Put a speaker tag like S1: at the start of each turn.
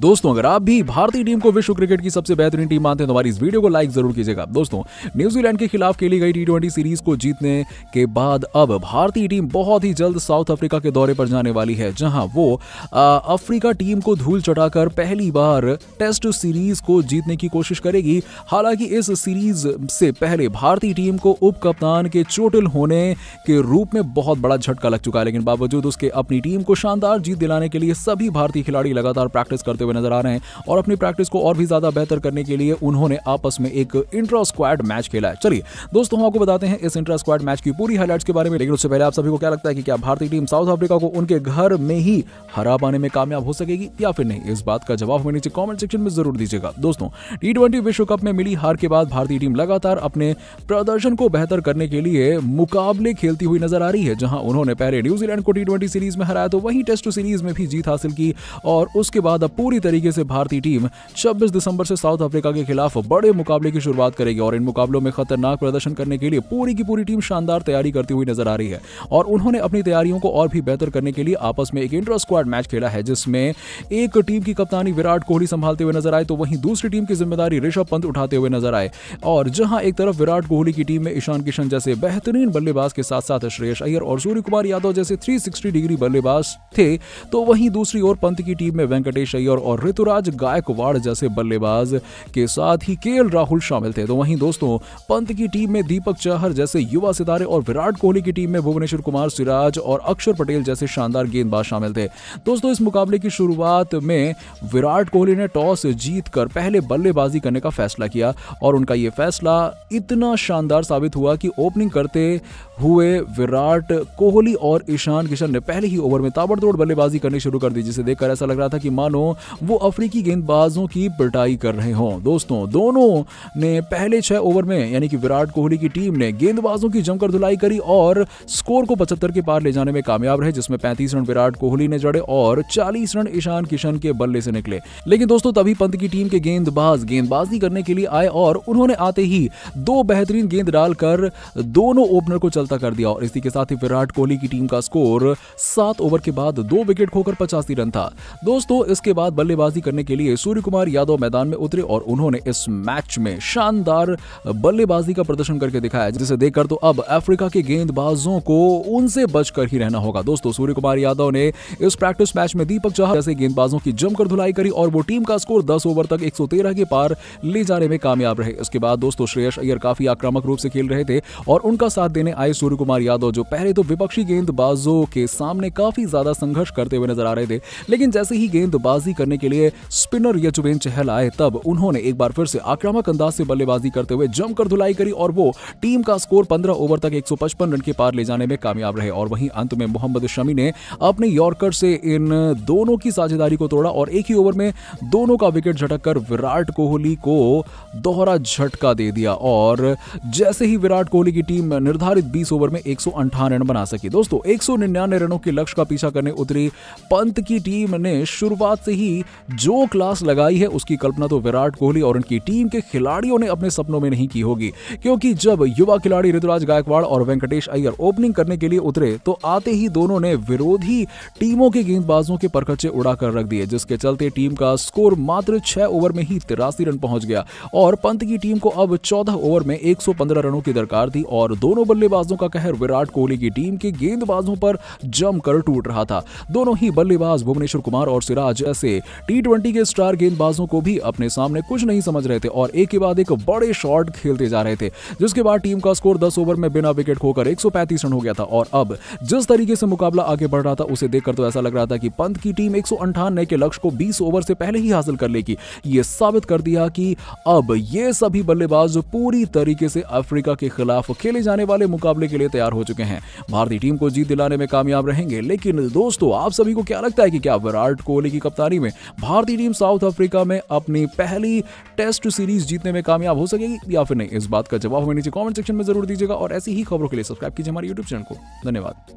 S1: दोस्तों अगर आप भी भारतीय टीम को विश्व क्रिकेट की सबसे बेहतरीन टीम मानते हैं तो हमारी इस वीडियो को लाइक जरूर कीजिएगा दोस्तों न्यूजीलैंड के खिलाफ खेली गई टी सीरीज को जीतने के बाद अब भारतीय टीम बहुत ही जल्द साउथ अफ्रीका के दौरे पर जाने वाली है जहां वो अफ्रीका टीम को धूल चटाकर पहली बार टेस्ट सीरीज को जीतने की कोशिश करेगी हालांकि इस सीरीज से पहले भारतीय टीम को उप कप्तान के चोटिल होने के रूप में बहुत बड़ा झटका लग चुका है लेकिन बावजूद उसके अपनी टीम को शानदार जीत दिलाने के लिए सभी भारतीय खिलाड़ी लगातार प्रैक्टिस करते हुए नजर आ रहे हैं और अपनी प्रैक्टिस को और भी ज्यादा बेहतर करने के लिए उन्होंने आपस में एक इंट्रा स्क्वाड मैच खेला है चलिए दोस्तों हम आपको बताते हैं इस इंट्रा स्क्वाड मैच की पूरी हाईलाइट्स के बारे में लेकिन उससे पहले आप सभी को क्या लगता है कि क्या भारतीय टीम साउथ अफ्रीका को उनके घर में ही हरा पाने में कामयाब हो सकेगी या फिर नहीं इस बात का जवाब हमें नीचे कॉमेंट सेक्शन में जरूर दीजिएगा दोस्तों टी विश्व कप में मिली हार के बाद भारतीय टीम लगातार अपने प्रदर्शन को बेहतर करने के लिए मुकाबले खेलती हुई नजर आ रही है जहां उन्होंने पहले न्यूजीलैंड को टी सीरीज में हराया तो वहीं टेस्ट सीरीज में भी जीत हासिल की और उसके बाद अब पूरी पूरी तरीके से भारतीय टीम 26 दिसंबर से साउथ अफ्रीका के खिलाफ बड़े मुकाबले की शुरुआत करेगी और इन मुकाबलों में खतरनाक प्रदर्शन करने के लिए पूरी की पूरी टीम शानदार तैयारी करती हुई नजर आ रही है और उन्होंने अपनी तैयारियों को और भी बेहतर करने के लिए आपस में एक इंटर स्क्वाड मैच खेला है जिसमें एक टीम की कप्तानी विराट कोहली संभालते हुए नजर आए तो वहीं दूसरी टीम की जिम्मेदारी ऋषभ पंत उठाते हुए नजर आए और जहां एक तरफ विराट कोहली की टीम में ईशान किशन जैसे बेहतरीन बल्लेबाज के साथ साथ श्रेयस अय्यर और सूर्य कुमार यादव जैसे 360 डिग्री बल्लेबाज थे तो वहीं दूसरी ओर पंत की टीम में वेंकटेश अय्यर और ऋतुराज गायकवाड़ जैसे बल्लेबाज के साथ ही के राहुल शामिल थे तो वहीं दोस्तों पंत की टीम में दीपक चाहर जैसे युवा सितारे और विराट कोहली की टीम में भुवनेश्वर कुमार सिराज और अक्षर पटेल जैसे शानदार गेंदबाज शामिल थे दोस्तों इस मुकाबले की शुरुआत में विराट कोहली ने टॉस जीत कर पहले बल्लेबाजी करने का फैसला किया और उनका यह फैसला इतना शानदार साबित हुआ कि ओपनिंग करते हुए विराट कोहली और ईशान किशन ने पहले ही ओवर में ताबड़तोड़ बल्लेबाजी करनी शुरू कर दी जिसे देखकर ऐसा लग रहा था कि मानो वो अफ्रीकी गेंदबाजों की पिटाई कर रहे हों दोस्तों दोनों ने पहले छह ओवर में यानी कि विराट कोहली की टीम ने गेंदबाजों की जमकर धुलाई करी और स्कोर को पचहत्तर के पार ले जाने में कामयाब रहे जिसमें पैंतीस रन विराट कोहली ने जड़े और चालीस रन ईशान किशन के बल्ले से निकले लेकिन दोस्तों तभी पंत की टीम के गेंदबाज गेंदबाजी करने के लिए आए और उन्होंने आते ही दो बेहतरीन गेंद डालकर दोनों ओपनर को चलता कर दिया और इसी के साथ ही विराट कोहली की टीम का स्कोर सात ओवर के बाद दो विकेट खोकर पचासी रन था दोस्तों इसके बाद बल्ले बल्लेबाजी करने के लिए सूर्य कुमार यादव मैदान में उतरे और उन्होंने इस मैच में शानदार बल्लेबाजी का प्रदर्शन करके दिखाया जिसे देखकर तो अब अफ्रीका के गेंदबाजों को उनसे बचकर ही रहना होगा दोस्तों सूर्य कुमार यादव ने इस प्रैक्टिस मैच में दीपक चाह जैसे गेंदबाजों की जमकर धुलाई करी और वो टीम का स्कोर दस ओवर तक एक के पार ले जाने में कामयाब रहे इसके बाद दोस्तों श्रेयस अय्यर काफी आक्रामक रूप से खेल रहे थे और उनका साथ देने आए सूर्य कुमार यादव जो पहले तो विपक्षी गेंदबाजों के सामने काफी ज्यादा संघर्ष करते हुए नजर आ रहे थे लेकिन जैसे ही गेंदबाजी करने के लिए स्पिनर यजुवेन चहल आए तब उन्होंने एक बार फिर से आक्रामक अंदाज से बल्लेबाजी करते हुए जमकर धुलाई करी और वो टीम का स्कोर पंद्रह ओवर तक एक रन के पार ले जाने में कामयाब रहे और वहीं अंत में मोहम्मद शमी ने अपने यॉर्कर से इन दोनों की साझेदारी को तोड़ा और एक ही ओवर में दोनों का विकेट झटक कर विराट कोहली को दोहरा झटका दे दिया और जैसे ही विराट कोहली की टीम निर्धारित 20 ओवर में एक रन बना सकी दोस्तों एक रनों के लक्ष्य का पीछा करने उतरी पंत की टीम ने शुरुआत से ही जो क्लास लगाई है उसकी कल्पना तो विराट कोहली और उनकी टीम के खिलाड़ियों ने अपने सपनों में नहीं की होगी क्योंकि जब युवा खिलाड़ी ऋतुराज गायकवाड़ और वेंकटेश अय्यर ओपनिंग करने के लिए उतरे तो आते ही दोनों ने विरोधी टीमों के गेंदबाजों के परखच्चे उड़ाकर रख दिए जिसके चलते टीम का स्कोर मात्र छह ओवर में ही तिरासी रन पहुंच गया और पंत की टीम को अब चौदह ओवर में एक रनों की दरकार थी और दोनों बल्लेबाजों का कहर विराट कोहली की टीम के गेंदबाजों पर जमकर टूट रहा था दोनों ही बल्लेबाज भुवनेश्वर कुमार और सिराज जैसे टी ट्वेंटी के स्टार गेंदबाजों को भी अपने सामने कुछ नहीं समझ रहे थे और एक के बाद एक बड़े शॉट खेलते जा रहे थे जिसके बाद टीम का स्कोर दस ओवर में बिना विकेट खोकर एक रन हो गया था और अब जिस तरीके से मुकाबला आगे बढ़ रहा था उसे देखकर तो ऐसा लग रहा था कि पंत की टीम एक के लक्ष्य को बीस ओवर से पहले ही हासिल कर लेगी ये साबित कर दिया कि अब ये सभी बल्लेबाज पूरी तरीके से अफ्रीका के खिलाफ खेले जाने वाले मुकाबले के लिए तैयार हो चुके हैं भारतीय टीम को जीत दिलाने में कामयाब रहेंगे लेकिन दोस्तों आप सभी को क्या लगता है कि क्या विराट कोहली की कप्तानी में भारतीय टीम साउथ अफ्रीका में अपनी पहली टेस्ट सीरीज जीतने में कामयाब हो सकेगी या फिर नहीं इस बात का जवाब हमें नीचे कॉमेंट सेक्शन में जरूर दीजिएगा और ऐसी ही खबरों के लिए सब्सक्राइब कीजिए हमारे यूट्यूब चैनल को धन्यवाद